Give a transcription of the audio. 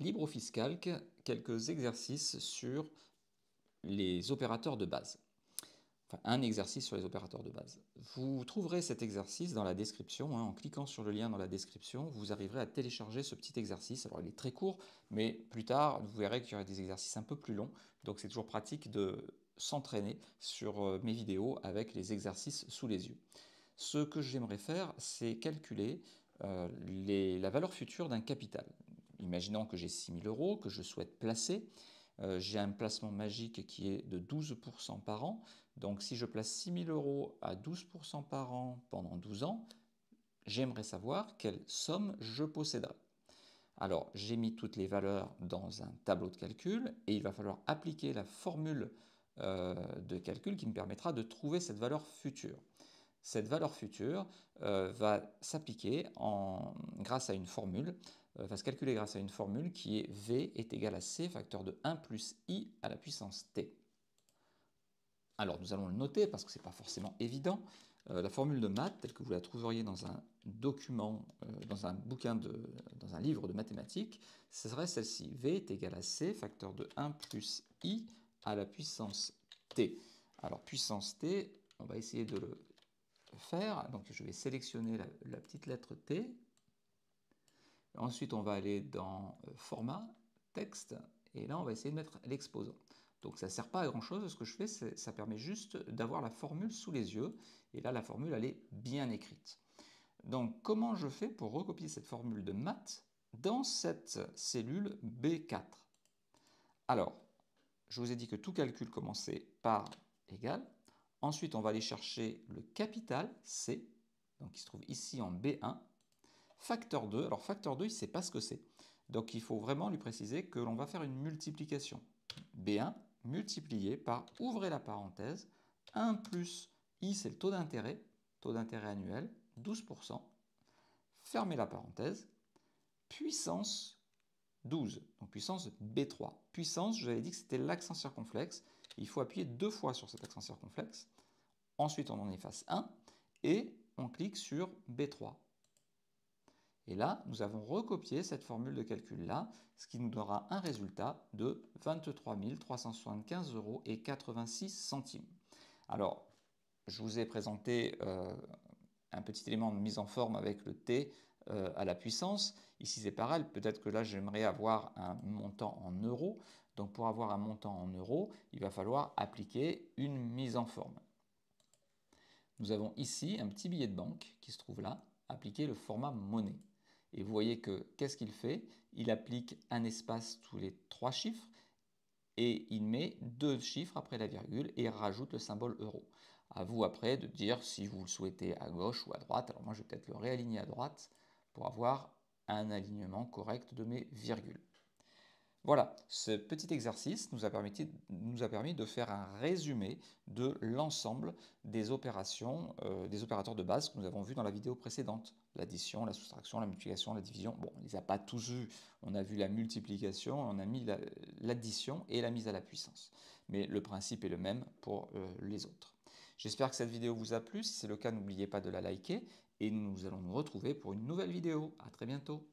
LibreOffice Calc, quelques exercices sur les opérateurs de base. Enfin, un exercice sur les opérateurs de base. Vous trouverez cet exercice dans la description. Hein. En cliquant sur le lien dans la description, vous arriverez à télécharger ce petit exercice. Alors, il est très court, mais plus tard, vous verrez qu'il y aura des exercices un peu plus longs. Donc, c'est toujours pratique de s'entraîner sur euh, mes vidéos avec les exercices sous les yeux. Ce que j'aimerais faire, c'est calculer euh, la valeur future d'un capital imaginons que j'ai 6 000 euros que je souhaite placer, euh, j'ai un placement magique qui est de 12% par an. Donc si je place 6 000 euros à 12% par an pendant 12 ans, j'aimerais savoir quelle somme je posséderai. Alors j'ai mis toutes les valeurs dans un tableau de calcul et il va falloir appliquer la formule euh, de calcul qui me permettra de trouver cette valeur future. Cette valeur future euh, va s'appliquer grâce à une formule va euh, se calculer grâce à une formule qui est V est égal à C facteur de 1 plus I à la puissance T. Alors nous allons le noter parce que ce n'est pas forcément évident. Euh, la formule de maths, telle que vous la trouveriez dans un document, euh, dans un bouquin, de, dans un livre de mathématiques, ce serait celle-ci. V est égal à C, facteur de 1 plus I à la puissance T. Alors puissance T, on va essayer de le faire. Donc je vais sélectionner la petite lettre T Ensuite, on va aller dans euh, format, texte, et là, on va essayer de mettre l'exposant. Donc ça ne sert pas à grand chose, ce que je fais, ça permet juste d'avoir la formule sous les yeux, et là, la formule, elle est bien écrite. Donc comment je fais pour recopier cette formule de maths dans cette cellule B4 Alors, je vous ai dit que tout calcul commençait par égal. Ensuite, on va aller chercher le capital C, donc qui se trouve ici en B1. Facteur 2, alors facteur 2, il ne sait pas ce que c'est. Donc il faut vraiment lui préciser que l'on va faire une multiplication. B1 multiplié par, ouvrez la parenthèse, 1 plus I, c'est le taux d'intérêt, taux d'intérêt annuel, 12%, fermez la parenthèse, puissance 12, donc puissance B3. Puissance, je vous avais dit que c'était l'accent circonflexe, il faut appuyer deux fois sur cet accent circonflexe, ensuite on en efface 1, et on clique sur B3. Et là, nous avons recopié cette formule de calcul-là, ce qui nous donnera un résultat de 23 375,86 euros et centimes. Alors, je vous ai présenté euh, un petit élément de mise en forme avec le T euh, à la puissance. Ici, c'est pareil. Peut-être que là, j'aimerais avoir un montant en euros. Donc, pour avoir un montant en euros, il va falloir appliquer une mise en forme. Nous avons ici un petit billet de banque qui se trouve là, Appliquer le format monnaie. Et vous voyez que qu'est-ce qu'il fait Il applique un espace tous les trois chiffres et il met deux chiffres après la virgule et rajoute le symbole euro. À vous après de dire si vous le souhaitez à gauche ou à droite. Alors moi je vais peut-être le réaligner à droite pour avoir un alignement correct de mes virgules. Voilà, ce petit exercice nous a, permis, de faire un résumé de l'ensemble des opérations, euh, des opérateurs de base que nous avons vus dans la vidéo précédente. L'addition, la soustraction, la multiplication, la division. Bon, on ne les a pas tous vus. On a vu la multiplication, on a mis l'addition et la mise à la puissance. Mais le principe est le même pour euh, les autres. J'espère que cette vidéo vous a plu. Si c'est le cas, n'oubliez pas de la liker. Et nous allons nous retrouver pour une nouvelle vidéo. A très bientôt.